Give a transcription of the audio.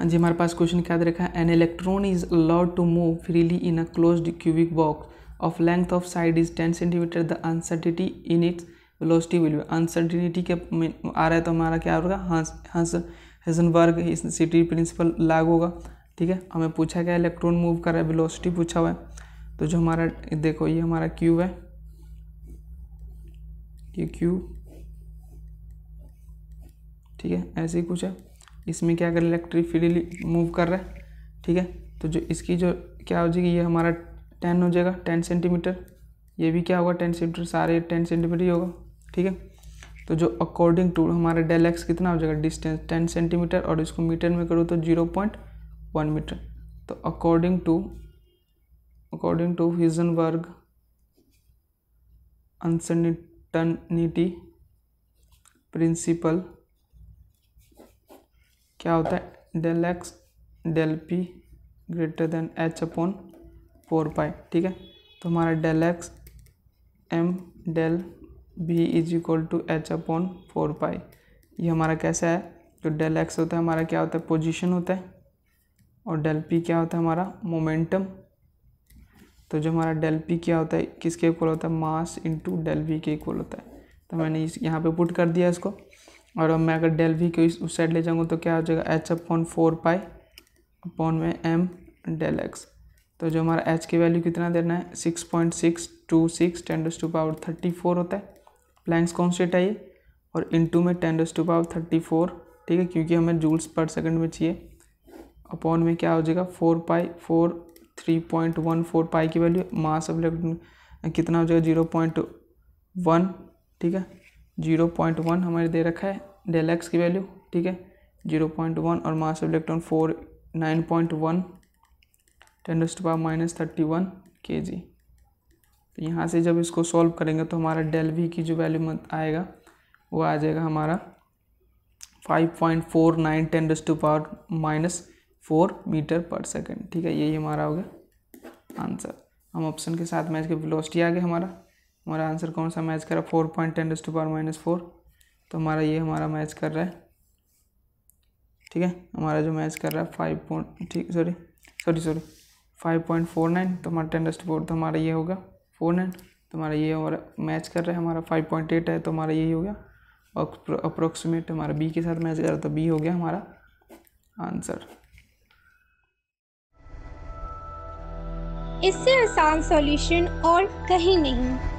हाँ जी हमारे पास क्वेश्चन क्या दे रखा है an electron is allowed to move freely in a closed cubic box of length of side is ten centimetre the uncertainty in its velocity will be uncertainty के आ रहा है तो हमारा क्या होगा हंस हंस इस सिटी प्रिंसिपल लागू होगा ठीक है हमें पूछा गया इलेक्ट्रॉन मूव कर रहा है वेलोसिटी पूछा हुआ है तो जो हमारा देखो ये हमारा क्यूब है ये क्यूब ठीक है ऐसे ही कुछ है इसमें क्या कर इलेक्ट्रिक फ्रीली मूव कर रहा है ठीक है तो जो इसकी जो क्या हो जाएगी ये हमारा टेन हो जाएगा टेन सेंटीमीटर ये भी क्या होगा टेन सेंटीमीटर सारे टेन सेंटीमीटर ही होगा ठीक है तो जो अकॉर्डिंग टू हमारा डेल एक्स कितना हो जाएगा डिस्टेंस टेन सेंटीमीटर और इसको मीटर में करूँ तो जीरो पॉइंट वन मीटर तो according to according to Heisenberg uncertainty principle क्या होता है del x del p greater than h upon four pi ठीक है तो हमारा del x m del v is equal to h upon four pi ये हमारा कैसा है तो डेल एक्स होता है हमारा क्या होता है पोजिशन होता है और डेल पी क्या होता है हमारा मोमेंटम तो जो हमारा डेल पी क्या होता है किसके इक्वल होता है मास इंटू डेल वी के इक्वल होता है तो मैंने इस यहाँ पे पुट कर दिया इसको और अब मैं अगर डेल वी को इस उस साइड ले जाऊँगा तो क्या हो जाएगा h upon four pi upon में एम डेल एक्स तो जो हमारा एच की वैल्यू कितना देना है six point six two six ten to power thirty four होता है प्लैंक्स कॉन्स्टेंट है ये और टू में टेन डस टू पावर थर्टी फोर ठीक है क्योंकि हमें जूल्स पर सेकंड में चाहिए अपॉन में क्या हो जाएगा four pi four three point one four pi की वैल्यू मास ऑफ इलेक्ट्रॉन कितना हो जाएगा जीरो पॉइंट वन ठीक है जीरो पॉइंट वन हमारे दे रखा है डेल एक्स की वैल्यू ठीक है जीरो पॉइंट वन और mass of electron four nine point one ten to power minus thirty one K G तो यहाँ से जब इसको सॉल्व करेंगे तो हमारा डेल वी की जो वैल्यू मत आएगा वो आ जाएगा हमारा five point four nine ten डस to power minus four metre पर सेकेंड ठीक है यही हमारा हो गया आंसर हम ऑप्शन के साथ मैच के वेलोसिटी आ गया हमारा हमारा आंसर कौन सा मैच कर रहा है four point ten to power minus four तो हमारा ये हमारा मैच कर रहा है ठीक है हमारा जो मैच कर रहा है फाइव पॉइंट ठीक sorry sorry sorry five point four nine तो हमारा टेन टू फोर तो हमारा ये होगा फोर नाइन तो हमारा ये हमारा मैच कर रहा है हमारा फाइव पॉइंट एट है तो हमारा यही हो गया अप्रोक्सीमेट हमारा बी के साथ मैच कर रहा तो बी हो गया हमारा आंसर इससे आसान सॉल्यूशन और कहीं नहीं